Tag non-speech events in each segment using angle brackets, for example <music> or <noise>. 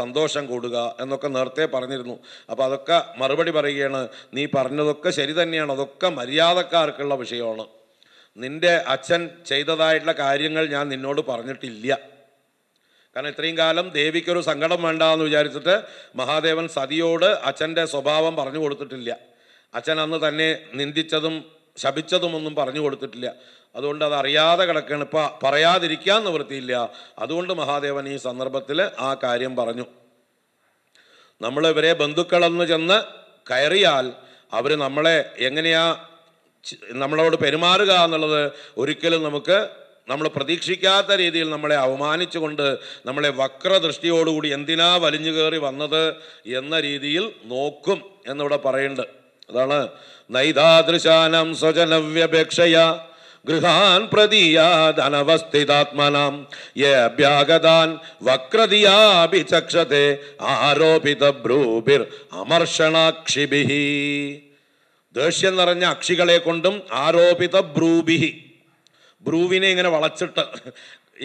സന്തോഷം കൂടുക എന്നൊക്കെ നേരത്തെ പറഞ്ഞിരുന്നു അപ്പോൾ അതൊക്കെ മറുപടി പറയുകയാണ് നീ പറഞ്ഞതൊക്കെ ശരി തന്നെയാണ് അതൊക്കെ മര്യാദക്കാർക്കുള്ള വിഷയമാണ് നിൻ്റെ അച്ഛൻ ചെയ്തതായിട്ടുള്ള കാര്യങ്ങൾ ഞാൻ നിന്നോട് പറഞ്ഞിട്ടില്ല കാരണം ഇത്രയും കാലം ദേവിക്കൊരു സങ്കടം വേണ്ട എന്ന് വിചാരിച്ചിട്ട് മഹാദേവൻ സതിയോട് അച്ഛൻ്റെ സ്വഭാവം പറഞ്ഞു കൊടുത്തിട്ടില്ല അച്ഛൻ അന്ന് തന്നെ നിന്ദിച്ചതും ശപിച്ചതും ഒന്നും പറഞ്ഞു കൊടുത്തിട്ടില്ല അതുകൊണ്ട് അത് അറിയാതെ കിടക്കുകയാണ് ഇപ്പം പറയാതിരിക്കാൻ നിവൃത്തിയില്ല അതുകൊണ്ട് മഹാദേവൻ ഈ സന്ദർഭത്തിൽ ആ കാര്യം പറഞ്ഞു നമ്മൾ ഇവരെ ബന്ധുക്കളെന്ന് ചെന്ന് കയറിയാൽ അവർ നമ്മളെ എങ്ങനെയാ നമ്മളോട് പെരുമാറുക എന്നുള്ളത് ഒരിക്കലും നമുക്ക് നമ്മൾ പ്രതീക്ഷിക്കാത്ത രീതിയിൽ നമ്മളെ അവമാനിച്ചുകൊണ്ട് നമ്മളെ വക്രദൃഷ്ടിയോടുകൂടി എന്തിനാ വലിഞ്ഞു കയറി വന്നത് എന്ന രീതിയിൽ നോക്കും എന്നിവിടെ പറയുന്നുണ്ട് അതാണ് നൈതാദൃശാനം സ്വജനവ്യപേക്ഷയ ഗൃഹാൻ യേ അഭ്യാഗതാൻ വക്രതിയാഭിചക്ഷത്തെ ആരോപിത ഭ്രൂപിർ അമർഷണാക്ഷിഭി ദേഷ്യം നിറഞ്ഞ അക്ഷികളെ കൊണ്ടും ആരോപിത ബ്രൂബിഹി ബ്രൂവിനെ ഇങ്ങനെ വളച്ചിട്ട്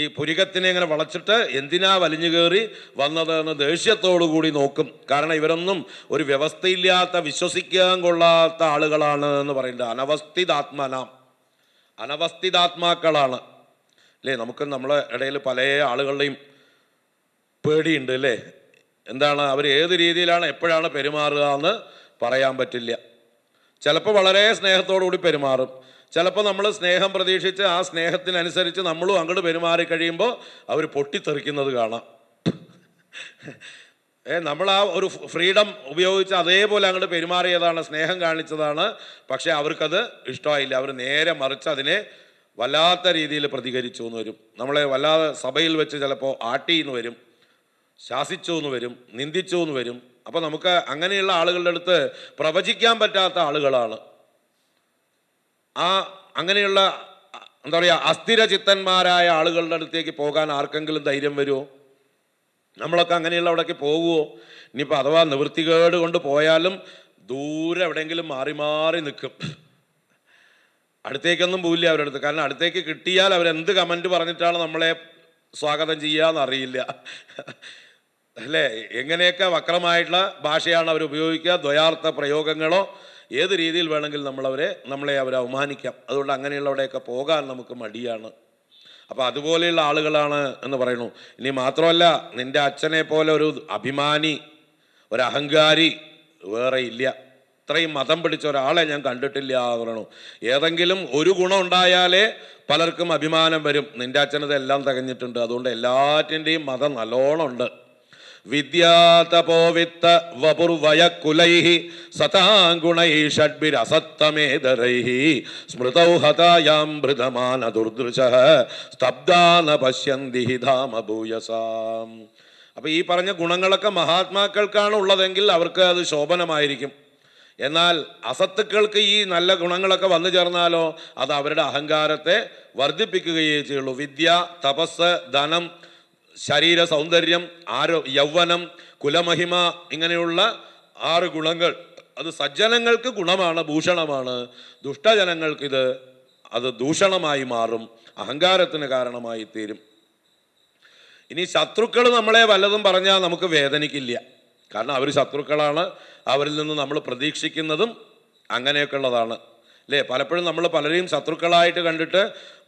ഈ പുരികത്തിനെ ഇങ്ങനെ വളച്ചിട്ട് എന്തിനാ വലിഞ്ഞു കയറി വന്നത് എന്ന് ദേഷ്യത്തോടു കൂടി നോക്കും കാരണം ഇവരൊന്നും ഒരു വ്യവസ്ഥയില്ലാത്ത വിശ്വസിക്കാൻ കൊള്ളാത്ത ആളുകളാണ് എന്ന് പറയുന്നത് അനവസ്ഥിതാത്മനാം അനവസ്ഥിതാത്മാക്കളാണ് അല്ലേ നമുക്ക് നമ്മളെ ഇടയിൽ പല ആളുകളുടെയും പേടിയുണ്ട് അല്ലേ എന്താണ് അവർ ഏത് രീതിയിലാണ് എപ്പോഴാണ് പെരുമാറുക എന്ന് പറയാൻ പറ്റില്ല ചിലപ്പോൾ വളരെ സ്നേഹത്തോടുകൂടി പെരുമാറും ചിലപ്പോൾ നമ്മൾ സ്നേഹം പ്രതീക്ഷിച്ച് ആ സ്നേഹത്തിനനുസരിച്ച് നമ്മളും അങ്ങോട്ട് പെരുമാറി കഴിയുമ്പോൾ അവർ പൊട്ടിത്തെറിക്കുന്നത് കാണാം നമ്മൾ ആ ഒരു ഫ്രീഡം ഉപയോഗിച്ച് അതേപോലെ അങ്ങോട്ട് പെരുമാറിയതാണ് സ്നേഹം കാണിച്ചതാണ് പക്ഷേ അവർക്കത് ഇഷ്ടമായില്ല അവർ നേരെ മറിച്ച് അതിനെ വല്ലാത്ത രീതിയിൽ പ്രതികരിച്ചു എന്ന് വരും നമ്മളെ വല്ലാതെ സഭയിൽ വെച്ച് ചിലപ്പോൾ ആട്ടി എന്ന് വരും ശാസിച്ചു എന്ന് വരും നിന്ദിച്ചു എന്ന് വരും അപ്പോൾ നമുക്ക് അങ്ങനെയുള്ള ആളുകളുടെ അടുത്ത് പ്രവചിക്കാൻ പറ്റാത്ത ആളുകളാണ് ആ അങ്ങനെയുള്ള എന്താ പറയുക ചിത്തന്മാരായ ആളുകളുടെ അടുത്തേക്ക് പോകാൻ ആർക്കെങ്കിലും ധൈര്യം വരുമോ നമ്മളൊക്കെ അങ്ങനെയുള്ള അവിടേക്ക് പോകുമോ ഇനിയിപ്പോൾ അഥവാ നിവൃത്തികേട് കൊണ്ട് പോയാലും ദൂരെ എവിടെയെങ്കിലും മാറി മാറി നിൽക്കും അടുത്തേക്കൊന്നും പോവില്ല അവരടുത്ത് കാരണം അടുത്തേക്ക് കിട്ടിയാൽ അവരെന്ത് കമൻറ്റ് പറഞ്ഞിട്ടാണ് നമ്മളെ സ്വാഗതം ചെയ്യുക അറിയില്ല അല്ലേ എങ്ങനെയൊക്കെ വക്രമായിട്ടുള്ള ഭാഷയാണ് അവർ ഉപയോഗിക്കുക ദ്വയാർത്ഥ പ്രയോഗങ്ങളോ ഏത് രീതിയിൽ വേണമെങ്കിൽ നമ്മളവരെ നമ്മളെ അവരെ അവമാനിക്കാം അതുകൊണ്ട് അങ്ങനെയുള്ളവിടെയൊക്കെ പോകാൻ നമുക്ക് മടിയാണ് അപ്പോൾ അതുപോലെയുള്ള ആളുകളാണ് എന്ന് പറയുന്നു ഇനി മാത്രമല്ല നിൻ്റെ അച്ഛനെ പോലെ ഒരു അഭിമാനി ഒരു അഹങ്കാരി വേറെ ഇല്ല ഇത്രയും മതം പിടിച്ച ഒരാളെ ഞാൻ കണ്ടിട്ടില്ല എന്ന് പറയണു ഏതെങ്കിലും ഒരു ഗുണം ഉണ്ടായാലേ പലർക്കും അഭിമാനം വരും നിൻ്റെ അച്ഛനത് എല്ലാം തികഞ്ഞിട്ടുണ്ട് അതുകൊണ്ട് എല്ലാറ്റിൻ്റെയും മതം നല്ലോണം ഉണ്ട് വിദ്യാതപോവിത്ത വപുർവയക്കുലൈ സതാംഗുണൈ ഷഡ്ബിരസത്തമേതരൈ സ്മൃതൗ ഹതായാം ഭൃതമാന ദുർദൃശ സ്തബ്ദാന പശ്യന്തി ധാമ ഭൂയസാം അപ്പോൾ ഈ പറഞ്ഞ ഗുണങ്ങളൊക്കെ മഹാത്മാക്കൾക്കാണ് ഉള്ളതെങ്കിൽ അവർക്ക് അത് ശോഭനമായിരിക്കും എന്നാൽ അസത്തുക്കൾക്ക് ഈ നല്ല ഗുണങ്ങളൊക്കെ വന്നു ചേർന്നാലോ അത് അവരുടെ അഹങ്കാരത്തെ വർദ്ധിപ്പിക്കുകയേ ചെയ്യുള്ളൂ വിദ്യ തപസ് ധനം ശരീര സൗന്ദര്യം ആരോ യൗവനം കുലമഹിമ ഇങ്ങനെയുള്ള ആറ് ഗുണങ്ങൾ അത് സജ്ജനങ്ങൾക്ക് ഗുണമാണ് ഭൂഷണമാണ് ദുഷ്ടജനങ്ങൾക്കിത് അത് ദൂഷണമായി മാറും അഹങ്കാരത്തിന് കാരണമായി തീരും ഇനി ശത്രുക്കൾ നമ്മളെ വല്ലതും പറഞ്ഞാൽ നമുക്ക് വേദനിക്കില്ല കാരണം അവർ ശത്രുക്കളാണ് അവരിൽ നിന്ന് നമ്മൾ പ്രതീക്ഷിക്കുന്നതും അങ്ങനെയൊക്കെ ഉള്ളതാണ് അല്ലേ പലപ്പോഴും നമ്മൾ പലരെയും ശത്രുക്കളായിട്ട് കണ്ടിട്ട്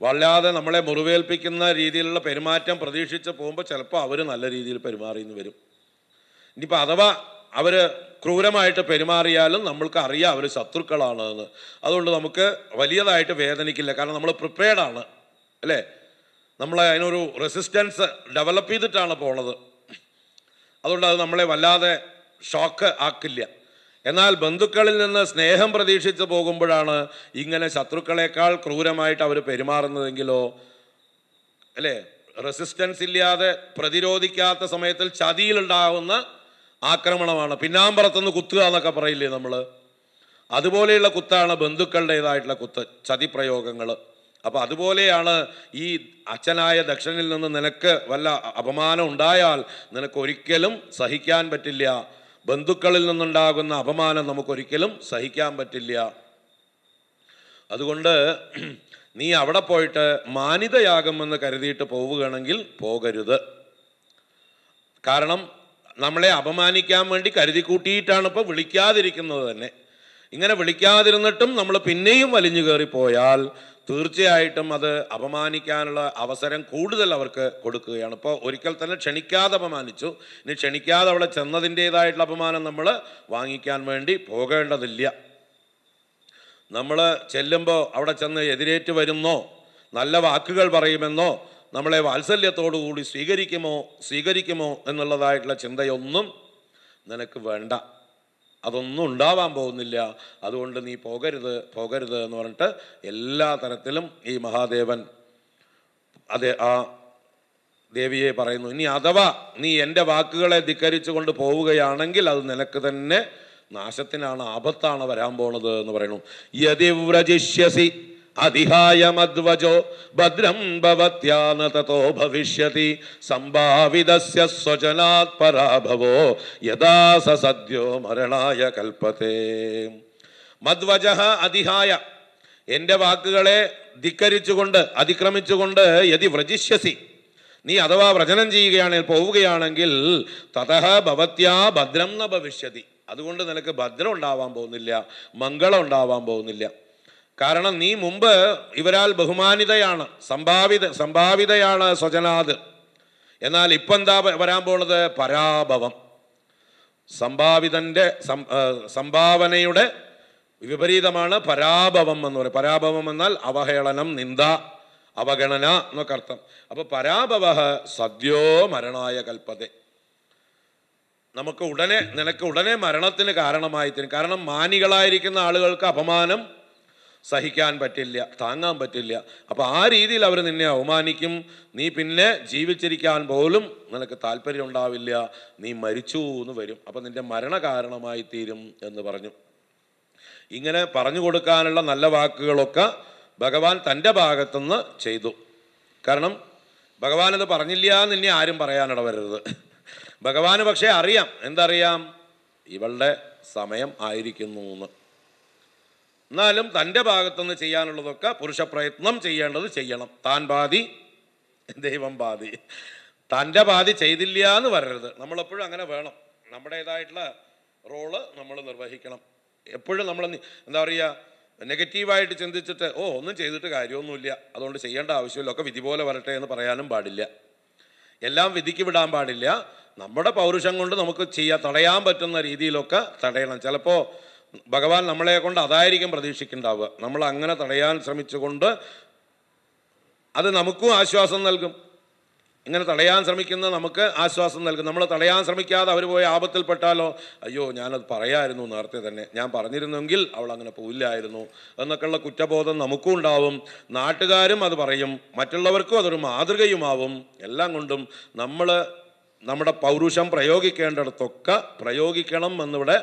വല്ലാതെ നമ്മളെ മുറിവേൽപ്പിക്കുന്ന രീതിയിലുള്ള പെരുമാറ്റം പ്രതീക്ഷിച്ച് പോകുമ്പോൾ ചിലപ്പോൾ അവർ നല്ല രീതിയിൽ പെരുമാറിയെന്ന് വരും ഇനിയിപ്പോൾ അഥവാ അവർ ക്രൂരമായിട്ട് പെരുമാറിയാലും നമ്മൾക്ക് അറിയാം അവർ ശത്രുക്കളാണ് എന്ന് അതുകൊണ്ട് നമുക്ക് വലിയതായിട്ട് വേദനിക്കില്ല കാരണം നമ്മൾ പ്രിപ്പയർഡാണ് അല്ലേ നമ്മൾ അതിനൊരു റെസിസ്റ്റൻസ് ഡെവലപ്പ് ചെയ്തിട്ടാണ് പോണത് അതുകൊണ്ട് അത് നമ്മളെ വല്ലാതെ ഷോക്ക് ആക്കില്ല എന്നാൽ ബന്ധുക്കളിൽ നിന്ന് സ്നേഹം പ്രതീക്ഷിച്ച് പോകുമ്പോഴാണ് ഇങ്ങനെ ശത്രുക്കളെക്കാൾ ക്രൂരമായിട്ട് അവർ പെരുമാറുന്നതെങ്കിലോ അല്ലേ റെസിസ്റ്റൻസ് ഇല്ലാതെ പ്രതിരോധിക്കാത്ത സമയത്തിൽ ചതിയിലുണ്ടാകുന്ന ആക്രമണമാണ് പിന്നാമ്പറത്തുനിന്ന് കുത്തുക എന്നൊക്കെ പറയില്ലേ നമ്മൾ അതുപോലെയുള്ള കുത്താണ് ബന്ധുക്കളുടേതായിട്ടുള്ള കുത്ത് പ്രയോഗങ്ങൾ അപ്പോൾ അതുപോലെയാണ് ഈ അച്ഛനായ ദക്ഷനിൽ നിന്ന് നിനക്ക് വല്ല അപമാനം ഉണ്ടായാൽ നിനക്ക് ഒരിക്കലും സഹിക്കാൻ പറ്റില്ല ബന്ധുക്കളിൽ നിന്നുണ്ടാകുന്ന അപമാനം നമുക്കൊരിക്കലും സഹിക്കാൻ പറ്റില്ല അതുകൊണ്ട് നീ അവിടെ പോയിട്ട് മാനിതയാകുമെന്ന് കരുതിയിട്ട് പോവുകയാണെങ്കിൽ പോകരുത് കാരണം നമ്മളെ അപമാനിക്കാൻ വേണ്ടി കരുതി കൂട്ടിയിട്ടാണ് ഇപ്പോൾ വിളിക്കാതിരിക്കുന്നത് തന്നെ ഇങ്ങനെ വിളിക്കാതിരുന്നിട്ടും നമ്മൾ പിന്നെയും വലിഞ്ഞു കയറിപ്പോയാൽ തീർച്ചയായിട്ടും അത് അപമാനിക്കാനുള്ള അവസരം കൂടുതൽ അവർക്ക് കൊടുക്കുകയാണ് ഇപ്പോൾ ഒരിക്കൽ തന്നെ ക്ഷണിക്കാതെ അപമാനിച്ചു ഇനി ക്ഷണിക്കാതെ അവിടെ ചെന്നതിൻ്റേതായിട്ടുള്ള അപമാനം നമ്മൾ വാങ്ങിക്കാൻ വേണ്ടി പോകേണ്ടതില്ല നമ്മൾ ചെല്ലുമ്പോൾ അവിടെ ചെന്ന് എതിരേറ്റ് വരുന്നോ നല്ല വാക്കുകൾ പറയുമെന്നോ നമ്മളെ കൂടി സ്വീകരിക്കുമോ സ്വീകരിക്കുമോ എന്നുള്ളതായിട്ടുള്ള ചിന്തയൊന്നും നിനക്ക് വേണ്ട അതൊന്നും ഉണ്ടാവാൻ പോകുന്നില്ല അതുകൊണ്ട് നീ പോകരുത് പോകരുത് എന്ന് പറഞ്ഞിട്ട് എല്ലാ തരത്തിലും ഈ മഹാദേവൻ അതെ ആ ദേവിയെ പറയുന്നു ഇനി അഥവാ നീ എൻ്റെ വാക്കുകളെ കൊണ്ട് പോവുകയാണെങ്കിൽ അത് നിനക്ക് തന്നെ നാശത്തിനാണ് ആപത്താണ് വരാൻ പോണത് എന്ന് പറയുന്നു യതിവ്രജിഷ്യസി അതിഹായ മദ്വജോ ഭദ്രം ഭവത്യാന തോ ഭവിഷ്യതി സംഭാവിതസ്യ സ്വജനാത് പരാഭവോ യഥാ സ സദ്യോ മരണായ കൽപ്പത്തെ മധ്വജ അതിഹായ എൻ്റെ വാക്കുകളെ ധിക്കരിച്ചുകൊണ്ട് അതിക്രമിച്ചുകൊണ്ട് യതി വ്രജിഷ്യസി നീ അഥവാ വ്രജനം ചെയ്യുകയാണെങ്കിൽ പോവുകയാണെങ്കിൽ തതഹ ഭവത്യാ ഭദ്രം ന ഭവിഷ്യതി അതുകൊണ്ട് നിനക്ക് ഭദ്രം ഉണ്ടാവാൻ പോകുന്നില്ല മംഗളം ഉണ്ടാവാൻ പോകുന്നില്ല കാരണം നീ മുമ്പ് ഇവരാൽ ബഹുമാനിതയാണ് സംഭാവിത സംഭാവിതയാണ് സ്വജനാത് എന്നാൽ ഇപ്പം എന്താ വരാൻ പോണത് പരാഭവം സംഭാവിതൻ്റെ സംഭാവനയുടെ വിപരീതമാണ് പരാഭവം എന്ന് പറയും പരാഭവം എന്നാൽ അവഹേളനം നിന്ദ അവഗണന എന്നൊക്കെ അർത്ഥം അപ്പോൾ പരാഭവ സദ്യോ മരണായ കൽപ്പത നമുക്ക് ഉടനെ നിനക്ക് ഉടനെ മരണത്തിന് കാരണമായി തരും കാരണം മാനികളായിരിക്കുന്ന ആളുകൾക്ക് അപമാനം സഹിക്കാൻ പറ്റില്ല താങ്ങാൻ പറ്റില്ല അപ്പോൾ ആ രീതിയിൽ അവർ നിന്നെ അവമാനിക്കും നീ പിന്നെ ജീവിച്ചിരിക്കാൻ പോലും നിനക്ക് താല്പര്യം ഉണ്ടാവില്ല നീ മരിച്ചു എന്ന് വരും അപ്പം നിന്റെ മരണ കാരണമായി തീരും എന്ന് പറഞ്ഞു ഇങ്ങനെ പറഞ്ഞു കൊടുക്കാനുള്ള നല്ല വാക്കുകളൊക്കെ ഭഗവാൻ തൻ്റെ ഭാഗത്തുനിന്ന് ചെയ്തു കാരണം ഭഗവാൻ അത് പറഞ്ഞില്ല എന്ന് ഇനി ആരും പറയാനിടവരരുത് ഭഗവാന് പക്ഷേ അറിയാം എന്തറിയാം ഇവളുടെ സമയം ആയിരിക്കുന്നു എന്ന് എന്നാലും തൻ്റെ ഭാഗത്തുനിന്ന് ചെയ്യാനുള്ളതൊക്കെ പുരുഷ പ്രയത്നം ചെയ്യേണ്ടത് ചെയ്യണം താൻ ബാധി ദൈവം ബാധി തൻ്റെ ബാധി ചെയ്തില്ല എന്ന് വരരുത് നമ്മളെപ്പോഴും അങ്ങനെ വേണം നമ്മുടേതായിട്ടുള്ള റോള് നമ്മൾ നിർവഹിക്കണം എപ്പോഴും നമ്മൾ എന്താ പറയുക നെഗറ്റീവായിട്ട് ചിന്തിച്ചിട്ട് ഓ ഒന്നും ചെയ്തിട്ട് കാര്യമൊന്നുമില്ല അതുകൊണ്ട് ചെയ്യേണ്ട ആവശ്യമില്ല ഒക്കെ വിധി പോലെ വരട്ടെ എന്ന് പറയാനും പാടില്ല എല്ലാം വിധിക്ക് വിടാൻ പാടില്ല നമ്മുടെ പൗരുഷം കൊണ്ട് നമുക്ക് ചെയ്യാൻ തടയാൻ പറ്റുന്ന രീതിയിലൊക്കെ തടയണം ചിലപ്പോൾ ഭഗവാൻ നമ്മളെ കൊണ്ട് അതായിരിക്കും പ്രതീക്ഷിക്കുണ്ടാവുക നമ്മൾ അങ്ങനെ തടയാൻ ശ്രമിച്ചുകൊണ്ട് അത് നമുക്കും ആശ്വാസം നൽകും ഇങ്ങനെ തടയാൻ ശ്രമിക്കുന്ന നമുക്ക് ആശ്വാസം നൽകും നമ്മൾ തടയാൻ ശ്രമിക്കാതെ അവർ പോയി ആപത്തിൽപ്പെട്ടാലോ അയ്യോ ഞാനത് പറയായിരുന്നു നേരത്തെ തന്നെ ഞാൻ പറഞ്ഞിരുന്നെങ്കിൽ അവൾ അങ്ങനെ പോയില്ലായിരുന്നു എന്നൊക്കെയുള്ള കുറ്റബോധം നമുക്കും ഉണ്ടാവും നാട്ടുകാരും അത് പറയും മറ്റുള്ളവർക്കും അതൊരു മാതൃകയുമാവും എല്ലാം കൊണ്ടും നമ്മൾ നമ്മുടെ പൗരുഷം പ്രയോഗിക്കേണ്ടിടത്തൊക്കെ പ്രയോഗിക്കണം എന്നിവിടെ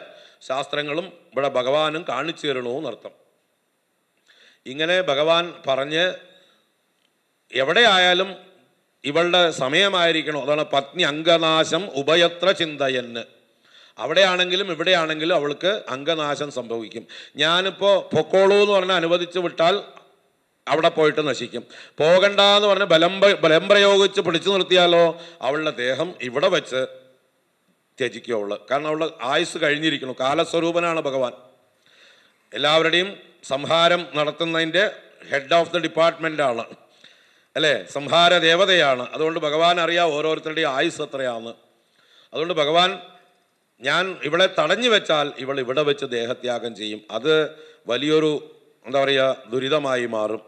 ശാസ്ത്രങ്ങളും ഇവിടെ ഭഗവാനും കാണിച്ചു തരണമെന്ന് അർത്ഥം ഇങ്ങനെ ഭഗവാൻ പറഞ്ഞ് എവിടെ ആയാലും ഇവളുടെ സമയമായിരിക്കണം അതാണ് പത്നി അംഗനാശം ഉഭയത്ര ചിന്തയെന്ന് അവിടെയാണെങ്കിലും ഇവിടെയാണെങ്കിലും അവൾക്ക് അംഗനാശം സംഭവിക്കും ഞാനിപ്പോൾ പൊക്കോളൂ എന്ന് പറഞ്ഞാൽ അനുവദിച്ചു വിട്ടാൽ അവിടെ പോയിട്ട് നശിക്കും പോകണ്ട എന്ന് പറഞ്ഞ് ബലം ബലം പ്രയോഗിച്ച് പിടിച്ചു നിർത്തിയാലോ അവളുടെ ദേഹം ഇവിടെ വെച്ച് ത്യജിക്കുകയുള്ളു കാരണം ഉള്ള ആയുസ് കഴിഞ്ഞിരിക്കുന്നു കാലസ്വരൂപനാണ് ഭഗവാൻ എല്ലാവരുടെയും സംഹാരം നടത്തുന്നതിൻ്റെ ഹെഡ് ഓഫ് ദി ആണ് അല്ലേ സംഹാര ദേവതയാണ് അതുകൊണ്ട് ഭഗവാൻ അറിയാം ഓരോരുത്തരുടെയും ആയുസ് എത്രയാണ് അതുകൊണ്ട് ഭഗവാൻ ഞാൻ ഇവളെ തടഞ്ഞു വെച്ചാൽ ഇവൾ ഇവിടെ വെച്ച് ദേഹത്യാഗം ചെയ്യും അത് വലിയൊരു എന്താ പറയുക ദുരിതമായി മാറും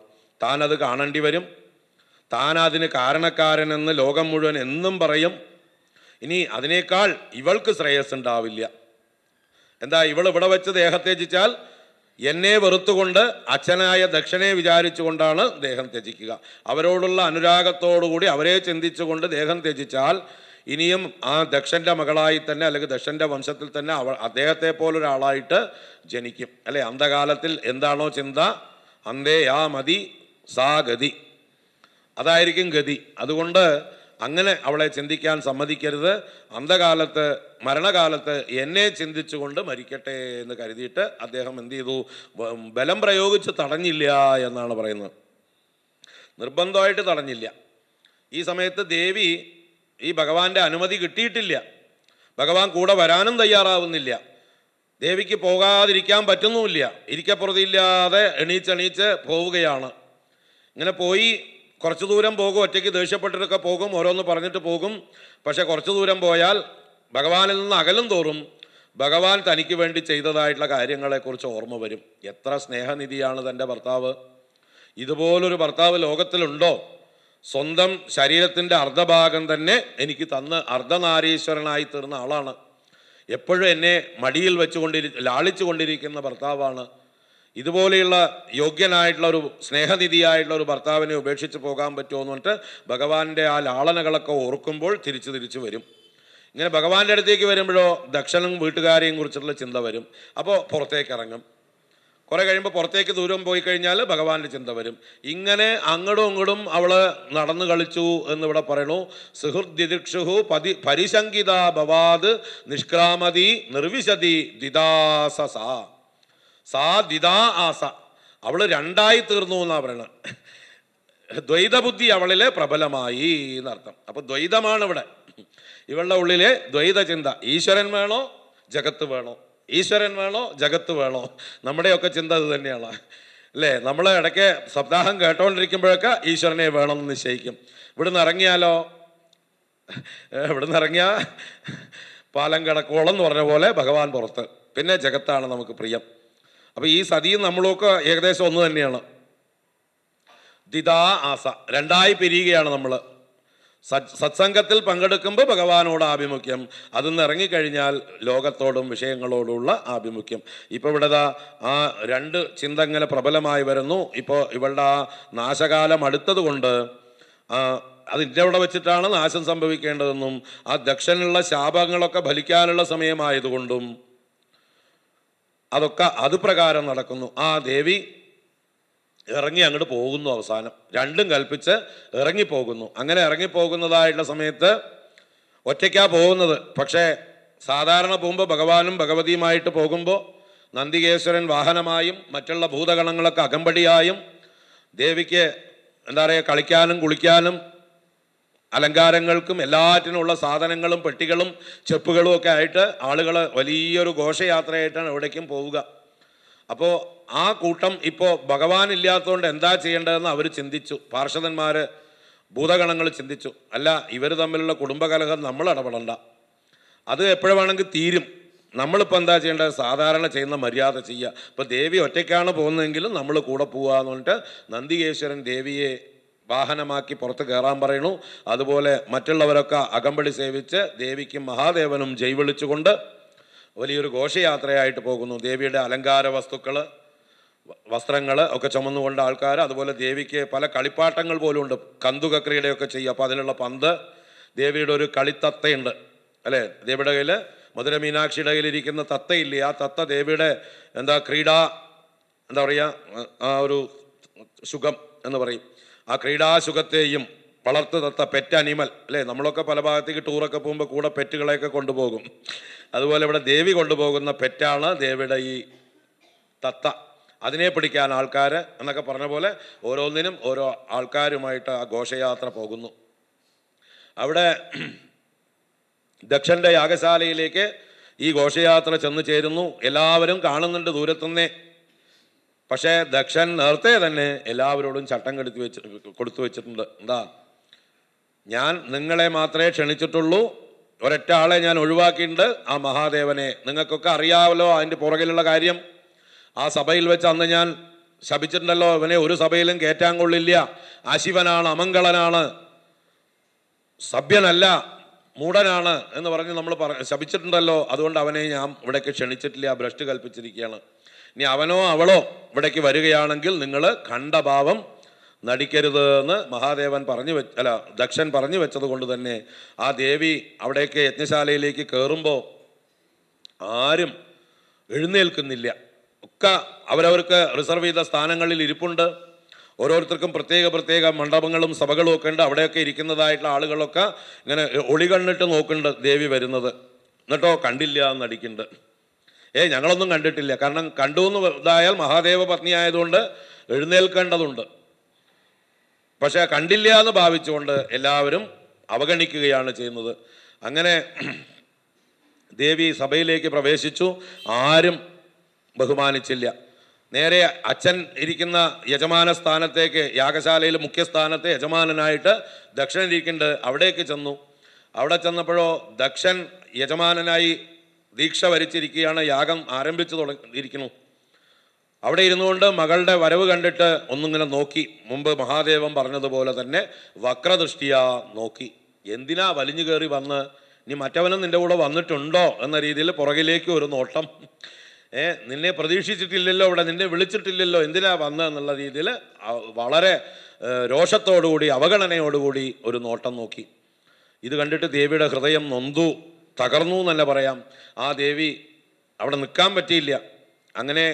താനത് കാണേണ്ടി വരും താൻ അതിന് കാരണക്കാരനെന്ന് ലോകം മുഴുവൻ എന്നും പറയും ഇനി അതിനേക്കാൾ ഇവൾക്ക് ശ്രേയസ് ഉണ്ടാവില്ല എന്താ ഇവൾ ഇവിടെ വെച്ച് ദേഹം ത്യജിച്ചാൽ എന്നെ വെറുത്തുകൊണ്ട് അച്ഛനായ ദക്ഷനെ വിചാരിച്ചുകൊണ്ടാണ് ദേഹം ത്യജിക്കുക അവരോടുള്ള അനുരാഗത്തോടുകൂടി അവരെ ചിന്തിച്ചുകൊണ്ട് ദേഹം ത്യജിച്ചാൽ ഇനിയും ആ ദക്ഷൻ്റെ മകളായി തന്നെ അല്ലെങ്കിൽ ദക്ഷൻ്റെ വംശത്തിൽ തന്നെ അവൾ അദ്ദേഹത്തെ പോലൊരാളായിട്ട് ജനിക്കും അല്ലേ അന്ധകാലത്തിൽ എന്താണോ ചിന്ത അന്തേ ആ മതി സാ ഗതി അതായിരിക്കും ഗതി അതുകൊണ്ട് അങ്ങനെ അവളെ ചിന്തിക്കാൻ സമ്മതിക്കരുത് അന്ധകാലത്ത് മരണകാലത്ത് എന്നെ ചിന്തിച്ചുകൊണ്ട് മരിക്കട്ടെ എന്ന് കരുതിയിട്ട് അദ്ദേഹം എന്ത് ചെയ്തു ബലം പ്രയോഗിച്ച് തടഞ്ഞില്ല എന്നാണ് പറയുന്നത് നിർബന്ധമായിട്ട് തടഞ്ഞില്ല ഈ സമയത്ത് ദേവി ഈ ഭഗവാന്റെ അനുമതി കിട്ടിയിട്ടില്ല ഭഗവാൻ കൂടെ വരാനും തയ്യാറാവുന്നില്ല ദേവിക്ക് പോകാതിരിക്കാൻ പറ്റുന്നുമില്ല ഇരിക്കപ്പുറതില്ലാതെ എണീച്ചെണീച്ച് പോവുകയാണ് ഇങ്ങനെ പോയി കുറച്ച് ദൂരം പോകും ഒറ്റയ്ക്ക് ദേഷ്യപ്പെട്ടിട്ടൊക്കെ പോകും ഓരോന്ന് പറഞ്ഞിട്ട് പോകും പക്ഷെ കുറച്ച് ദൂരം പോയാൽ ഭഗവാനിൽ നിന്ന് അകലും തോറും ഭഗവാൻ തനിക്ക് വേണ്ടി ചെയ്തതായിട്ടുള്ള കാര്യങ്ങളെക്കുറിച്ച് ഓർമ്മ വരും എത്ര സ്നേഹനിധിയാണ് തൻ്റെ ഭർത്താവ് ഇതുപോലൊരു ഭർത്താവ് ലോകത്തിലുണ്ടോ സ്വന്തം ശരീരത്തിൻ്റെ അർദ്ധഭാഗം തന്നെ എനിക്ക് തന്ന് അർദ്ധനാരീശ്വരനായി തീർന്ന ആളാണ് എപ്പോഴും എന്നെ മടിയിൽ വെച്ചുകൊണ്ടിരി ലാളിച്ചു കൊണ്ടിരിക്കുന്ന ഭർത്താവാണ് ഇതുപോലെയുള്ള യോഗ്യനായിട്ടുള്ള ഒരു സ്നേഹനിധിയായിട്ടുള്ള ഒരു ഭർത്താവിനെ ഉപേക്ഷിച്ച് പോകാൻ പറ്റുമോ എന്ന് പറഞ്ഞിട്ട് ഭഗവാന്റെ ആ ലാളനകളൊക്കെ ഓർക്കുമ്പോൾ തിരിച്ചു തിരിച്ചു വരും ഇങ്ങനെ ഭഗവാന്റെ അടുത്തേക്ക് വരുമ്പോഴോ ദക്ഷനും വീട്ടുകാരെയും കുറിച്ചുള്ള ചിന്ത വരും അപ്പോൾ പുറത്തേക്ക് ഇറങ്ങും കുറേ കഴിയുമ്പോൾ പുറത്തേക്ക് ദൂരം പോയി കഴിഞ്ഞാൽ ഭഗവാന്റെ ചിന്ത വരും ഇങ്ങനെ അങ്ങടും ഇങ്ങടും അവൾ നടന്നു കളിച്ചു എന്നിവിടെ പറയണു സുഹൃദ്ദിദിക്ഷുഹു പതി പരിശങ്കിത ഭവാദ് നിഷ്ക്രാമതി നിർവിശതി ദിദാസസ സാധ്യതാ ആസ അവൾ രണ്ടായി തീർന്നു എന്നാണ് പറയുന്നത് ദ്വൈതബുദ്ധി അവളിലെ പ്രബലമായി എന്നർത്ഥം അപ്പോൾ ദ്വൈതമാണ് ഇവിടെ ഇവളുടെ ഉള്ളിലെ ദ്വൈത ചിന്ത ഈശ്വരൻ വേണോ ജഗത്ത് വേണോ ഈശ്വരൻ വേണോ ജഗത്ത് വേണോ നമ്മുടെയൊക്കെ ചിന്ത അത് തന്നെയാണ് അല്ലേ നമ്മൾ ഇടയ്ക്ക് സപ്താഹം കേട്ടോണ്ടിരിക്കുമ്പോഴൊക്കെ ഈശ്വരനെ വേണമെന്ന് നിശ്ചയിക്കും ഇവിടുന്ന് ഇറങ്ങിയാലോ ഇവിടുന്ന് ഇറങ്ങിയാൽ പാലം കിടക്കോളം എന്ന് പറഞ്ഞ പോലെ ഭഗവാൻ പുറത്ത് പിന്നെ ജഗത്താണ് നമുക്ക് പ്രിയം അപ്പോൾ ഈ സതിയും നമ്മളൊക്കെ ഏകദേശം ഒന്ന് തന്നെയാണ് ദിതാ ആസ രണ്ടായി പിരിയുകയാണ് നമ്മൾ സത്സംഗത്തിൽ പങ്കെടുക്കുമ്പോൾ ഭഗവാനോട് ആഭിമുഖ്യം അതിന്ന് ഇറങ്ങിക്കഴിഞ്ഞാൽ ലോകത്തോടും വിഷയങ്ങളോടുള്ള ആഭിമുഖ്യം ഇപ്പോൾ ഇവിടെ ആ രണ്ട് ചിന്ത ഇങ്ങനെ പ്രബലമായി വരുന്നു ഇപ്പോൾ ഇവളുടെ ആ നാശകാലം അടുത്തത് കൊണ്ട് അത് വെച്ചിട്ടാണ് നാശം സംഭവിക്കേണ്ടതെന്നും ആ ദക്ഷനുള്ള ശാപങ്ങളൊക്കെ ഫലിക്കാനുള്ള സമയമായതുകൊണ്ടും അതൊക്കെ അതുപ്രകാരം നടക്കുന്നു ആ ദേവി ഇറങ്ങി അങ്ങോട്ട് പോകുന്നു അവസാനം രണ്ടും കൽപ്പിച്ച് ഇറങ്ങിപ്പോകുന്നു അങ്ങനെ ഇറങ്ങിപ്പോകുന്നതായിട്ടുള്ള സമയത്ത് ഒറ്റയ്ക്കാ പോകുന്നത് പക്ഷേ സാധാരണ പോകുമ്പോൾ ഭഗവാനും ഭഗവതിയുമായിട്ട് പോകുമ്പോൾ നന്ദികേശ്വരൻ വാഹനമായും മറ്റുള്ള ഭൂതഗണങ്ങളൊക്കെ അകമ്പടിയായും ദേവിക്ക് എന്താ പറയുക കളിക്കാനും കുളിക്കാനും അലങ്കാരങ്ങൾക്കും എല്ലാറ്റിനുമുള്ള സാധനങ്ങളും പെട്ടികളും ചെപ്പുകളും ഒക്കെ ആയിട്ട് ആളുകൾ വലിയൊരു ഘോഷയാത്രയായിട്ടാണ് എവിടേക്കും പോവുക അപ്പോൾ ആ കൂട്ടം ഇപ്പോൾ ഭഗവാൻ ഇല്ലാത്തതുകൊണ്ട് എന്താ ചെയ്യേണ്ടതെന്ന് അവർ ചിന്തിച്ചു പാർഷദന്മാർ ഭൂതഗണങ്ങൾ ചിന്തിച്ചു അല്ല ഇവർ തമ്മിലുള്ള കുടുംബകലഹം നമ്മൾ ഇടപെടണ്ട അത് എപ്പോഴാണെങ്കിൽ തീരും നമ്മളിപ്പോൾ എന്താ ചെയ്യേണ്ടത് സാധാരണ ചെയ്യുന്ന മര്യാദ ചെയ്യുക ഇപ്പോൾ ദേവി ഒറ്റയ്ക്കാണ് പോകുന്നതെങ്കിലും നമ്മൾ കൂടെ പോവുക എന്ന് പറഞ്ഞിട്ട് നന്ദികേശ്വരൻ ദേവിയെ വാഹനമാക്കി പുറത്ത് കയറാൻ പറയണു അതുപോലെ മറ്റുള്ളവരൊക്കെ അകമ്പടി സേവിച്ച് ദേവിക്കും മഹാദേവനും ജൈവിളിച്ചുകൊണ്ട് വലിയൊരു ഘോഷയാത്രയായിട്ട് പോകുന്നു ദേവിയുടെ അലങ്കാര വസ്തുക്കൾ വസ്ത്രങ്ങൾ ഒക്കെ ചുമന്നുകൊണ്ട് ആൾക്കാർ അതുപോലെ ദേവിക്ക് പല കളിപ്പാട്ടങ്ങൾ പോലും ഉണ്ട് കന്തുകക്രിയുടെയൊക്കെ ചെയ്യും അപ്പോൾ അതിലുള്ള പന്ത് ദേവിയുടെ ഒരു കളിത്തത്തയുണ്ട് അല്ലേ ദേവിയുടെ കയ്യിൽ മധുര മീനാക്ഷിയുടെ കയ്യിലിരിക്കുന്ന തത്തയില്ലേ ആ തത്ത ദേവിയുടെ എന്താ ക്രീഡ എന്താ പറയുക ആ ഒരു സുഖം എന്ന് പറയും ആ ക്രീഡാസുഖത്തെയും വളർത്തു തത്ത പെറ്റ് അനിമൽ അല്ലേ നമ്മളൊക്കെ പല ഭാഗത്തേക്ക് ടൂറൊക്കെ പോകുമ്പോൾ കൂടെ പെറ്റുകളെയൊക്കെ കൊണ്ടുപോകും അതുപോലെ ഇവിടെ ദേവി കൊണ്ടുപോകുന്ന പെറ്റാണ് ദേവിയുടെ ഈ തത്ത അതിനെ പിടിക്കാൻ ആൾക്കാർ എന്നൊക്കെ പറഞ്ഞ പോലെ ഓരോന്നിനും ഓരോ ആൾക്കാരുമായിട്ട് ആ ഘോഷയാത്ര പോകുന്നു അവിടെ ദക്ഷൻ്റെ യാഗശാലയിലേക്ക് ഈ ഘോഷയാത്ര ചെന്നു ചേരുന്നു എല്ലാവരും കാണുന്നുണ്ട് ദൂരത്തുനിന്നേ പക്ഷേ ദക്ഷൻ നേരത്തെ തന്നെ എല്ലാവരോടും ചട്ടം കെടുത്തി വെച്ച് കൊടുത്തു വെച്ചിട്ടുണ്ട് എന്താ ഞാൻ നിങ്ങളെ മാത്രമേ ക്ഷണിച്ചിട്ടുള്ളൂ ഒരൊറ്റ ആളെ ഞാൻ ഒഴിവാക്കിയിട്ടുണ്ട് ആ മഹാദേവനെ നിങ്ങൾക്കൊക്കെ അറിയാമല്ലോ അതിൻ്റെ പുറകിലുള്ള കാര്യം ആ സഭയിൽ വെച്ച് അന്ന് ഞാൻ ശപിച്ചിട്ടുണ്ടല്ലോ ഇവനെ ഒരു സഭയിലും കയറ്റാൻ കൊള്ളില്ല അശിവനാണ് അമംഗളനാണ് സഭ്യനല്ല മൂടനാണ് എന്ന് പറഞ്ഞ് നമ്മൾ ശപിച്ചിട്ടുണ്ടല്ലോ അതുകൊണ്ട് അവനെ ഞാൻ ഇവിടേക്ക് ക്ഷണിച്ചിട്ടില്ല ഭ്രഷ്ട് കൽപ്പിച്ചിരിക്കുകയാണ് ഇനി അവനോ അവളോ ഇവിടേക്ക് വരികയാണെങ്കിൽ നിങ്ങൾ കണ്ട ഭാവം നടിക്കരുത് എന്ന് മഹാദേവൻ പറഞ്ഞു വെച്ച അല്ല ദക്ഷൻ പറഞ്ഞു വെച്ചത് കൊണ്ട് തന്നെ ആ ദേവി അവിടേക്ക് യജ്ഞശാലയിലേക്ക് കയറുമ്പോൾ ആരും എഴുന്നേൽക്കുന്നില്ല ഒക്കെ അവരവർക്ക് റിസർവ് ചെയ്ത സ്ഥാനങ്ങളിൽ ഇരിപ്പുണ്ട് ഓരോരുത്തർക്കും പ്രത്യേക പ്രത്യേക മണ്ഡപങ്ങളും സഭകളും ഒക്കെ ഉണ്ട് അവിടെയൊക്കെ ഇരിക്കുന്നതായിട്ടുള്ള ആളുകളൊക്കെ ഇങ്ങനെ ഒളികണ്ണിട്ട് നോക്കുന്നുണ്ട് ദേവി വരുന്നത് എന്നിട്ടോ കണ്ടില്ല എന്നടിക്കുന്നുണ്ട് ഏ ഞങ്ങളൊന്നും കണ്ടിട്ടില്ല കാരണം കണ്ടു എന്ന് ഇതായാൽ മഹാദേവ പത്നി ആയതുകൊണ്ട് എഴുന്നേൽക്കേണ്ടതുണ്ട് പക്ഷേ കണ്ടില്ല എന്ന് ഭാവിച്ചുകൊണ്ട് എല്ലാവരും അവഗണിക്കുകയാണ് ചെയ്യുന്നത് അങ്ങനെ <clears throat> ദേവി സഭയിലേക്ക് പ്രവേശിച്ചു ആരും ബഹുമാനിച്ചില്ല നേരെ അച്ഛൻ ഇരിക്കുന്ന യജമാന സ്ഥാനത്തേക്ക് യാഗശാലയിൽ മുഖ്യസ്ഥാനത്തെ യജമാനനായിട്ട് ദക്ഷൻ ഇരിക്കുന്നുണ്ട് അവിടേക്ക് ചെന്നു അവിടെ ചെന്നപ്പോഴോ ദക്ഷൻ യജമാനനായി ദീക്ഷ വരിച്ചിരിക്കുകയാണ് യാഗം ആരംഭിച്ചു തുടങ്ങിയിരിക്കുന്നു അവിടെ ഇരുന്നുകൊണ്ട് മകളുടെ വരവ് കണ്ടിട്ട് ഒന്നിങ്ങനെ നോക്കി മുമ്പ് മഹാദേവൻ പറഞ്ഞതുപോലെ തന്നെ വക്രദൃഷ്ടിയാ നോക്കി എന്തിനാ വലിഞ്ഞു കയറി വന്ന് ഇനി മറ്റവനും നിൻ്റെ കൂടെ വന്നിട്ടുണ്ടോ എന്ന രീതിയിൽ പുറകിലേക്ക് ഒരു നോട്ടം ഏ നിന്നെ പ്രതീക്ഷിച്ചിട്ടില്ലല്ലോ ഇവിടെ നിന്നെ വിളിച്ചിട്ടില്ലല്ലോ എന്തിനാ വന്നത് എന്നുള്ള രീതിയിൽ വളരെ രോഷത്തോടുകൂടി അവഗണനയോടുകൂടി ഒരു നോട്ടം നോക്കി ഇത് കണ്ടിട്ട് ദേവിയുടെ ഹൃദയം നൊന്തു തകർന്നു എന്നല്ല പറയാം ആ ദേവി അവിടെ നിൽക്കാൻ പറ്റിയില്ല അങ്ങനെ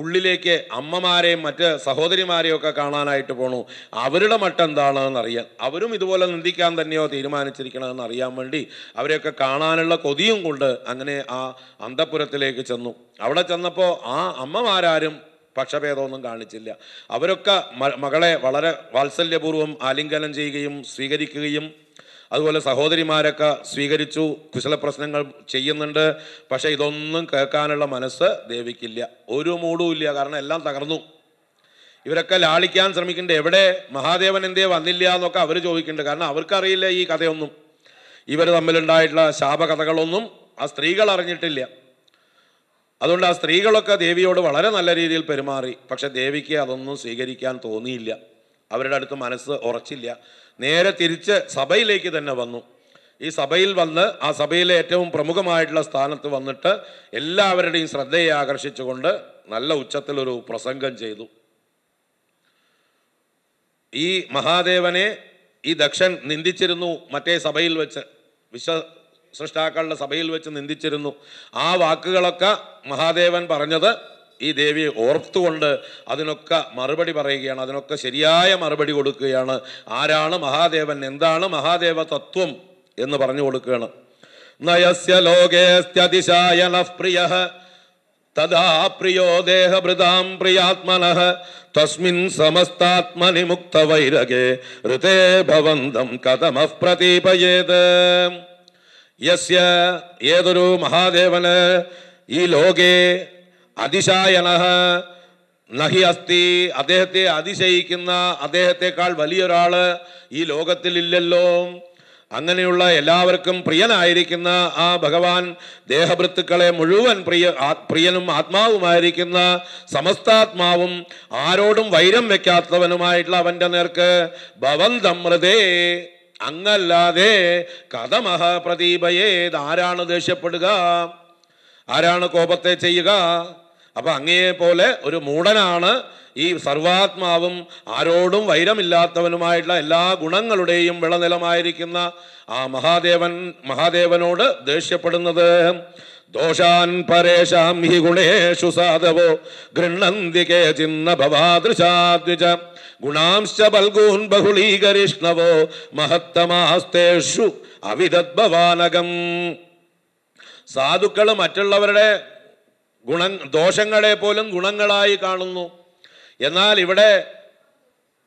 ഉള്ളിലേക്ക് അമ്മമാരെയും മറ്റ് സഹോദരിമാരെയും ഒക്കെ കാണാനായിട്ട് പോണു അവരുടെ മട്ടെന്താണെന്ന് അറിയാൻ അവരും ഇതുപോലെ നിന്ദിക്കാൻ തന്നെയോ തീരുമാനിച്ചിരിക്കണമെന്ന് അറിയാൻ വേണ്ടി അവരെയൊക്കെ കാണാനുള്ള കൊതിയും കൊണ്ട് അങ്ങനെ ആ അന്തപുരത്തിലേക്ക് ചെന്നു അവിടെ ചെന്നപ്പോൾ ആ അമ്മമാരാരും പക്ഷഭേദമൊന്നും കാണിച്ചില്ല അവരൊക്കെ മകളെ വളരെ വാത്സല്യപൂർവ്വം ആലിംഗനം ചെയ്യുകയും സ്വീകരിക്കുകയും അതുപോലെ സഹോദരിമാരൊക്കെ സ്വീകരിച്ചു കുശല പ്രശ്നങ്ങൾ ചെയ്യുന്നുണ്ട് പക്ഷേ ഇതൊന്നും കേൾക്കാനുള്ള മനസ്സ് ദേവിക്കില്ല ഒരു ഇല്ല കാരണം എല്ലാം തകർന്നു ഇവരൊക്കെ ലാളിക്കാൻ ശ്രമിക്കുന്നുണ്ട് എവിടെ മഹാദേവൻ എന്തേ വന്നില്ല എന്നൊക്കെ അവർ ചോദിക്കുന്നുണ്ട് കാരണം അവർക്കറിയില്ല ഈ കഥയൊന്നും ഇവർ തമ്മിലുണ്ടായിട്ടുള്ള ശാപകഥകളൊന്നും ആ സ്ത്രീകൾ അറിഞ്ഞിട്ടില്ല അതുകൊണ്ട് ആ സ്ത്രീകളൊക്കെ ദേവിയോട് വളരെ നല്ല രീതിയിൽ പെരുമാറി പക്ഷെ ദേവിക്ക് അതൊന്നും സ്വീകരിക്കാൻ തോന്നിയില്ല അവരുടെ അടുത്ത് മനസ്സ് ഉറച്ചില്ല നേരെ തിരിച്ച് സഭയിലേക്ക് തന്നെ വന്നു ഈ സഭയിൽ വന്ന് ആ സഭയിലെ ഏറ്റവും പ്രമുഖമായിട്ടുള്ള സ്ഥാനത്ത് വന്നിട്ട് എല്ലാവരുടെയും ശ്രദ്ധയെ ആകർഷിച്ചുകൊണ്ട് നല്ല ഉച്ചത്തിലൊരു പ്രസംഗം ചെയ്തു ഈ മഹാദേവനെ ഈ ദക്ഷൻ നിന്ദിച്ചിരുന്നു മറ്റേ സഭയിൽ വെച്ച് വിശ്വ സൃഷ്ടാക്കളുടെ സഭയിൽ വെച്ച് നിന്ദിച്ചിരുന്നു ആ വാക്കുകളൊക്കെ മഹാദേവൻ പറഞ്ഞത് ഈ ദേവിയെ ഓർത്തുകൊണ്ട് അതിനൊക്കെ മറുപടി പറയുകയാണ് അതിനൊക്കെ ശരിയായ മറുപടി കൊടുക്കുകയാണ് ആരാണ് മഹാദേവൻ എന്താണ് മഹാദേവ തത്വം എന്ന് പറഞ്ഞു കൊടുക്കുകയാണ് നയസ്യ ലോകേസ്ത്യതിശായന പ്രിയ തഥാ പ്രിയോ ദേഹഭൃതാം പ്രിയാത്മന തസ്മിൻ സമസ്താത്മനി മുക്തവൈരകേ ഋതേ ഭവന്തം കഥമ പ്രതീപയേത് യസ്യ ഏതൊരു മഹാദേവന് ഈ ലോകേ അതിശായണ നഹി അസ്തി അദ്ദേഹത്തെ അതിശയിക്കുന്ന അദ്ദേഹത്തെക്കാൾ വലിയൊരാള് ഈ ലോകത്തിലില്ലല്ലോ അങ്ങനെയുള്ള എല്ലാവർക്കും പ്രിയനായിരിക്കുന്ന ആ ഭഗവാൻ ദേഹഭൃത്തുക്കളെ മുഴുവൻ പ്രിയ പ്രിയനും ആത്മാവുമായിരിക്കുന്ന സമസ്താത്മാവും ആരോടും വൈരം വെക്കാത്തവനുമായിട്ടുള്ള അവൻ്റെ നേർക്ക് ഭവന്തമൃതേ അങ്ങല്ലാതെ കഥമഹ പ്രദീപയേത് ആരാണ് ദേഷ്യപ്പെടുക ആരാണ് കോപത്തെ ചെയ്യുക അപ്പൊ അങ്ങയെ പോലെ ഒരു മൂടനാണ് ഈ സർവാത്മാവും ആരോടും വൈരമില്ലാത്തവനുമായിട്ടുള്ള എല്ലാ ഗുണങ്ങളുടെയും വിളനിലമായിരിക്കുന്ന ആ മഹാദേവൻ മഹാദേവനോട് ദേഷ്യപ്പെടുന്നത് ദോഷാൻ പരേഷാം ഹി ഗുണേഷു സാധവോ ഗൃണ്ണന്തി ചിന്ന ഭവാദൃശാദ്വിജ ഗുണാംശ ബൽഗൂൻ ബഹുളീകരിഷ്ണവോ മഹത്തമാസ്തേഷു അവിദദ്ഭവാനകം സാധുക്കൾ മറ്റുള്ളവരുടെ ഗുണ ദോഷങ്ങളെ പോലും ഗുണങ്ങളായി കാണുന്നു എന്നാൽ ഇവിടെ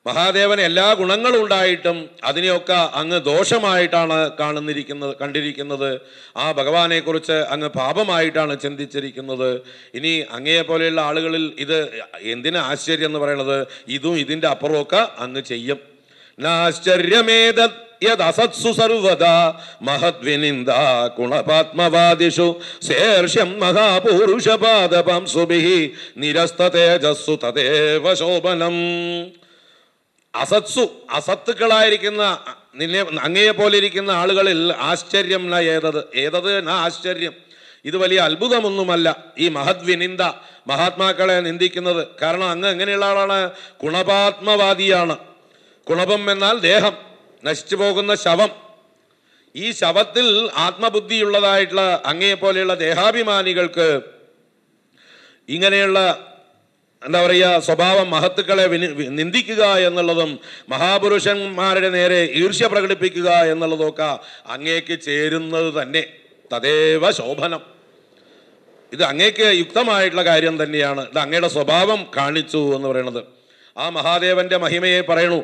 മഹാദേവൻ എല്ലാ ഗുണങ്ങളും ഉണ്ടായിട്ടും അതിനെയൊക്കെ അങ്ങ് ദോഷമായിട്ടാണ് കാണുന്നിരിക്കുന്നത് കണ്ടിരിക്കുന്നത് ആ ഭഗവാനെക്കുറിച്ച് അങ്ങ് പാപമായിട്ടാണ് ചിന്തിച്ചിരിക്കുന്നത് ഇനി അങ്ങയെ പോലെയുള്ള ആളുകളിൽ ഇത് എന്തിനു ആശ്ചര്യം എന്ന് പറയുന്നത് ഇതും ഇതിൻ്റെ അപ്പുറമൊക്കെ അങ്ങ് ചെയ്യും ആശ്ചര്യമേതത് യദസത്സു സർവദാ മഹദ്വിനിന്ദ ഗുണപാത്മവാദിഷു ശേർഷ്യം മഹാപൂരുഷപാദപം സുഭിഹി നിരസ്ത തേജസ്സു തദേവ ശോഭനം അസത്സു അസത്തുക്കളായിരിക്കുന്ന നിന്നെ അങ്ങയെ പോലെ ഇരിക്കുന്ന ആളുകളിൽ ആശ്ചര്യം ന ഏതത് ഏതത് ന ആശ്ചര്യം ഇത് വലിയ അത്ഭുതമൊന്നുമല്ല ഈ മഹദ്വിനിന്ദ മഹാത്മാക്കളെ നിന്ദിക്കുന്നത് കാരണം അങ്ങ് എങ്ങനെയുള്ള ആളാണ് ഗുണപാത്മവാദിയാണ് ഗുണപം എന്നാൽ ദേഹം നശിച്ചു പോകുന്ന ശവം ഈ ശവത്തിൽ ആത്മബുദ്ധിയുള്ളതായിട്ടുള്ള പോലെയുള്ള ദേഹാഭിമാനികൾക്ക് ഇങ്ങനെയുള്ള എന്താ പറയുക സ്വഭാവം മഹത്തുക്കളെ നിന്ദിക്കുക എന്നുള്ളതും മഹാപുരുഷന്മാരുടെ നേരെ ഈർഷ്യ പ്രകടിപ്പിക്കുക എന്നുള്ളതൊക്കെ അങ്ങേക്ക് ചേരുന്നത് തന്നെ തദേവ ശോഭനം ഇത് അങ്ങേക്ക് യുക്തമായിട്ടുള്ള കാര്യം തന്നെയാണ് ഇത് അങ്ങയുടെ സ്വഭാവം കാണിച്ചു എന്ന് പറയുന്നത് ആ മഹാദേവന്റെ മഹിമയെ പറയണു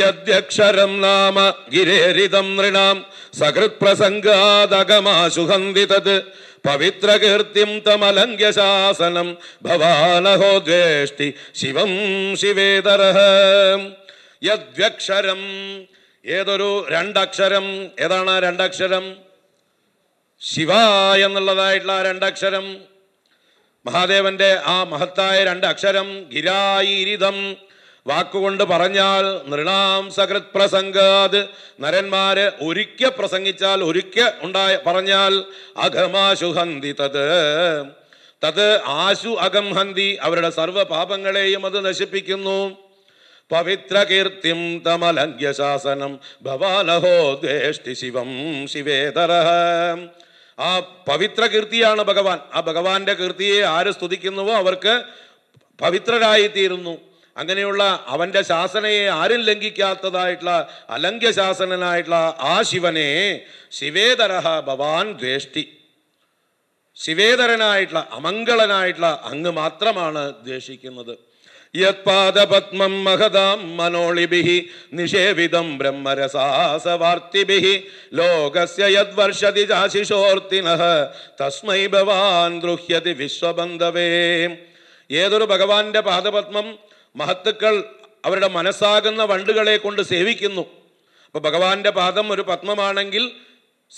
യദ്യക്ഷരം നാമ ഗിരേരിതം നൃണാം സഹൃത്പ്രസംഗാതകമാശുഹന്തി തത് പവിത്രകീർത്തിം ശാസനം ഭവാനഹോ ദ്വേഷ്ടി ശിവം ശിവേതര യദ്യക്ഷരം ഏതൊരു രണ്ടക്ഷരം ഏതാണ് രണ്ടക്ഷരം ശിവ എന്നുള്ളതായിട്ടുള്ള ആ രണ്ടക്ഷരം മഹാദേവന്റെ ആ മഹത്തായ രണ്ടക്ഷരം ഗിരായിരിതം വാക്കുകൊണ്ട് പറഞ്ഞാൽ നൃണാം സകൃത് പ്രസംഗാത് നരന്മാര് ഒരിക്കൽ പ്രസംഗിച്ചാൽ ഒരിക്കൽ ഉണ്ടായ പറഞ്ഞാൽ അഘമാശുഹന്തി തത് തത് ആശു അകംഹന്തി അവരുടെ സർവ്വ പാപങ്ങളെയും അത് നശിപ്പിക്കുന്നു പവിത്ര തമലംഗ്യ ശാസനം ഭവാനഹോ ദ്വേഷ്ടി ശിവം ശിവേതര ആ പവിത്ര കീർത്തിയാണ് ഭഗവാൻ ആ ഭഗവാന്റെ കീർത്തിയെ ആര് സ്തുതിക്കുന്നുവോ അവർക്ക് പവിത്രരായിത്തീരുന്നു അങ്ങനെയുള്ള അവൻ്റെ ശാസനയെ ആരും ലംഘിക്കാത്തതായിട്ടുള്ള അലംഘ്യ ശാസനനായിട്ടുള്ള ആ ശിവനെ ശിവേതരഹ ഭവാൻ ദ്വേഷ്ടി ശിവേതരനായിട്ടുള്ള അമംഗളനായിട്ടുള്ള അങ്ങ് മാത്രമാണ് ദ്വേഷിക്കുന്നത് യത്പാദപത്മം മഹതാം മനോളിഭി നിഷേവിതം ബ്രഹ്മരസാസവാർത്തിഭി ലോകസ്യ യദ്വർഷതി ചാശിഷോർത്തിന തസ്മൈ ഭവാൻ ദ്രുഹ്യതി വിശ്വബന്ധവേ ഏതൊരു ഭഗവാന്റെ പാദപത്മം മഹത്തുക്കൾ അവരുടെ മനസ്സാകുന്ന വണ്ടുകളെ കൊണ്ട് സേവിക്കുന്നു അപ്പോൾ ഭഗവാന്റെ പാദം ഒരു പത്മമാണെങ്കിൽ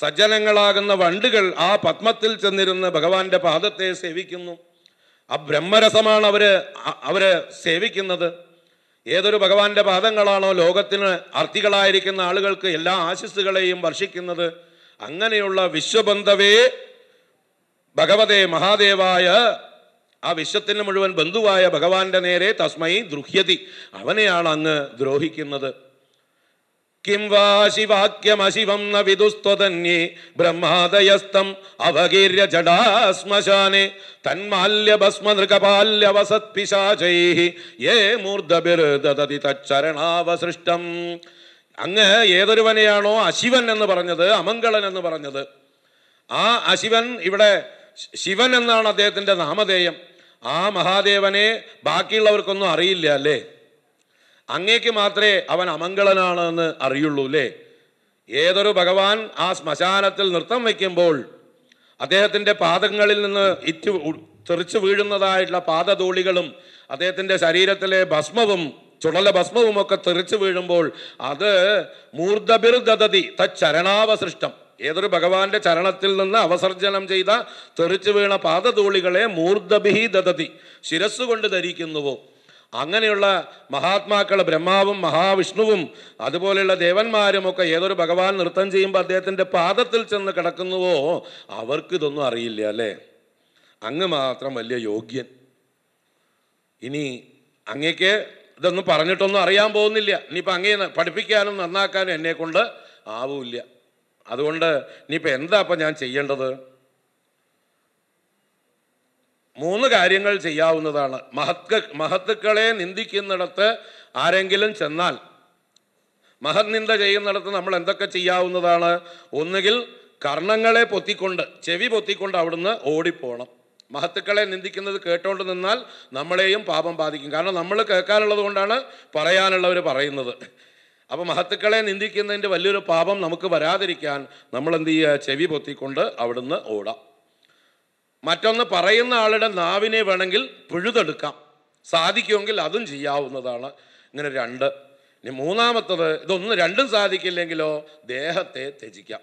സജ്ജനങ്ങളാകുന്ന വണ്ടുകൾ ആ പത്മത്തിൽ ചെന്നിരുന്ന് ഭഗവാന്റെ പാദത്തെ സേവിക്കുന്നു ആ ബ്രഹ്മരസമാണ് അവര് അവര് സേവിക്കുന്നത് ഏതൊരു ഭഗവാന്റെ പാദങ്ങളാണോ ലോകത്തിന് അർത്ഥികളായിരിക്കുന്ന ആളുകൾക്ക് എല്ലാ ആശിസ്സുകളെയും വർഷിക്കുന്നത് അങ്ങനെയുള്ള വിശ്വബന്ധവേ ഭഗവതേ മഹാദേവായ ആ വിശ്വത്തിന് മുഴുവൻ ബന്ധുവായ ഭഗവാന്റെ നേരെ തസ്മൈ ദൃഹ്യതി അവനെയാണ് അങ്ങ് ദ്രോഹിക്കുന്നത് കിം വാ അശിവം ന വിദുസ്ത്വതന്യേ ബ്രഹ്മാദയസ്തം അവകീര്യ ജഡാശ്മശാനെ തന്മാല്യഭസ്മനൃകപാല്യവസത്പിശാചൈ യേ മൂർധബിർദതി തച്ചരണാവസൃഷ്ടം അങ്ങ് ഏതൊരുവനെയാണോ അശിവൻ എന്ന് പറഞ്ഞത് അമംഗളൻ എന്ന് പറഞ്ഞത് ആ അശിവൻ ഇവിടെ ശിവൻ എന്നാണ് അദ്ദേഹത്തിൻ്റെ നാമധേയം ആ മഹാദേവനെ ബാക്കിയുള്ളവർക്കൊന്നും അറിയില്ല അല്ലേ അങ്ങേക്ക് മാത്രമേ അവൻ അമംഗളനാണെന്ന് അറിയുള്ളൂ അല്ലേ ഏതൊരു ഭഗവാൻ ആ ശ്മശാനത്തിൽ നൃത്തം വയ്ക്കുമ്പോൾ അദ്ദേഹത്തിൻ്റെ പാദങ്ങളിൽ നിന്ന് ഇറ്റ് തെറിച്ചു വീഴുന്നതായിട്ടുള്ള പാദധൂളികളും അദ്ദേഹത്തിൻ്റെ ശരീരത്തിലെ ഭസ്മവും ചുടല ഭസ്മവും ഒക്കെ തെറിച്ചു വീഴുമ്പോൾ അത് മൂർദ്ധബിർദതി തച്ചരണാവസൃഷ്ടം ഏതൊരു ഭഗവാന്റെ ചരണത്തിൽ നിന്ന് അവസർജനം ചെയ്ത തെറിച്ചു വീണ പാദതൂളികളെ മൂർദ്ധഭി ദതതി ശിരസ്സുകൊണ്ട് ധരിക്കുന്നുവോ അങ്ങനെയുള്ള മഹാത്മാക്കൾ ബ്രഹ്മാവും മഹാവിഷ്ണുവും അതുപോലെയുള്ള ദേവന്മാരും ഒക്കെ ഏതൊരു ഭഗവാൻ നൃത്തം ചെയ്യുമ്പോൾ അദ്ദേഹത്തിൻ്റെ പാദത്തിൽ ചെന്ന് കിടക്കുന്നുവോ അവർക്ക് ഇതൊന്നും അറിയില്ല അല്ലേ അങ്ങ് മാത്രം വലിയ യോഗ്യൻ ഇനി അങ്ങേക്ക് ഇതൊന്നും പറഞ്ഞിട്ടൊന്നും അറിയാൻ പോകുന്നില്ല ഇനിയിപ്പോൾ അങ്ങേ പഠിപ്പിക്കാനും നന്നാക്കാനും എന്നെ കൊണ്ട് ആവില്ല അതുകൊണ്ട് ഇനിയിപ്പോൾ എന്താ അപ്പം ഞാൻ ചെയ്യേണ്ടത് മൂന്ന് കാര്യങ്ങൾ ചെയ്യാവുന്നതാണ് മഹത്വ മഹത്തുക്കളെ നിന്ദിക്കുന്നിടത്ത് ആരെങ്കിലും ചെന്നാൽ മഹത് നിന്ദ ചെയ്യുന്നിടത്ത് നമ്മൾ എന്തൊക്കെ ചെയ്യാവുന്നതാണ് ഒന്നുകിൽ കർണങ്ങളെ പൊത്തിക്കൊണ്ട് ചെവി പൊത്തിക്കൊണ്ട് അവിടുന്ന് ഓടിപ്പോണം മഹത്തുക്കളെ നിന്ദിക്കുന്നത് കേട്ടോണ്ട് നിന്നാൽ നമ്മളെയും പാപം ബാധിക്കും കാരണം നമ്മൾ കേൾക്കാനുള്ളത് കൊണ്ടാണ് പറയാനുള്ളവർ പറയുന്നത് അപ്പോൾ മഹത്തുക്കളെ നിന്ദിക്കുന്നതിൻ്റെ വലിയൊരു പാപം നമുക്ക് വരാതിരിക്കാൻ നമ്മൾ എന്ത് ചെയ്യുക ചെവി പൊത്തിക്കൊണ്ട് അവിടുന്ന് ഓടാം മറ്റൊന്ന് പറയുന്ന ആളുടെ നാവിനെ വേണമെങ്കിൽ പിഴുതെടുക്കാം സാധിക്കുമെങ്കിൽ അതും ചെയ്യാവുന്നതാണ് ഇങ്ങനെ രണ്ട് ഇനി മൂന്നാമത്തത് ഇതൊന്നും രണ്ടും സാധിക്കില്ലെങ്കിലോ ദേഹത്തെ ത്യജിക്കാം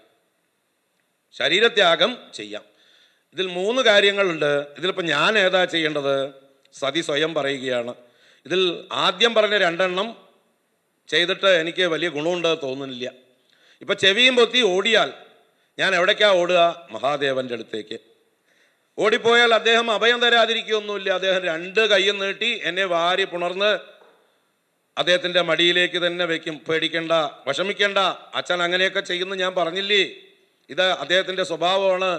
ശരീരത്യാഗം ചെയ്യാം ഇതിൽ മൂന്ന് കാര്യങ്ങളുണ്ട് ഇതിലിപ്പോൾ ഞാൻ ഏതാ ചെയ്യേണ്ടത് സതി സ്വയം പറയുകയാണ് ഇതിൽ ആദ്യം പറഞ്ഞ രണ്ടെണ്ണം ചെയ്തിട്ട് എനിക്ക് വലിയ ഗുണമുണ്ടെന്ന് തോന്നുന്നില്ല ഇപ്പം ചെവിയും പൊത്തി ഓടിയാൽ ഞാൻ എവിടേക്കാണ് ഓടുക മഹാദേവൻ്റെ അടുത്തേക്ക് ഓടിപ്പോയാൽ അദ്ദേഹം അഭയം തരാതിരിക്കുകയൊന്നുമില്ല അദ്ദേഹം രണ്ട് കൈയും നീട്ടി എന്നെ വാരി പുണർന്ന് അദ്ദേഹത്തിൻ്റെ മടിയിലേക്ക് തന്നെ വയ്ക്കും പേടിക്കണ്ട വിഷമിക്കേണ്ട അച്ഛൻ അങ്ങനെയൊക്കെ ചെയ്യുന്നു ഞാൻ പറഞ്ഞില്ലേ ഇത് അദ്ദേഹത്തിൻ്റെ സ്വഭാവമാണ്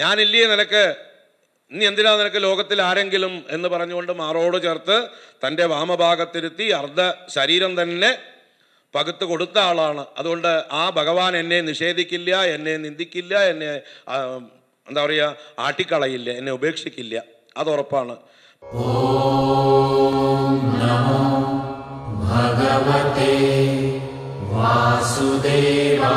ഞാനില്ലേ നിനക്ക് നീ എന്തിനാ നിനക്ക് ലോകത്തിൽ ആരെങ്കിലും എന്ന് പറഞ്ഞുകൊണ്ട് മാറോട് ചേർത്ത് തൻ്റെ വാമഭാഗത്തിരുത്തി അർദ്ധ ശരീരം തന്നെ പകുത്ത് കൊടുത്ത ആളാണ് അതുകൊണ്ട് ആ ഭഗവാൻ എന്നെ നിഷേധിക്കില്ല എന്നെ നിന്ദിക്കില്ല എന്നെ എന്താ പറയുക ആട്ടിക്കളയില്ല എന്നെ ഉപേക്ഷിക്കില്ല അതുറപ്പാണ് ഭഗവതേ വാസുദേവാ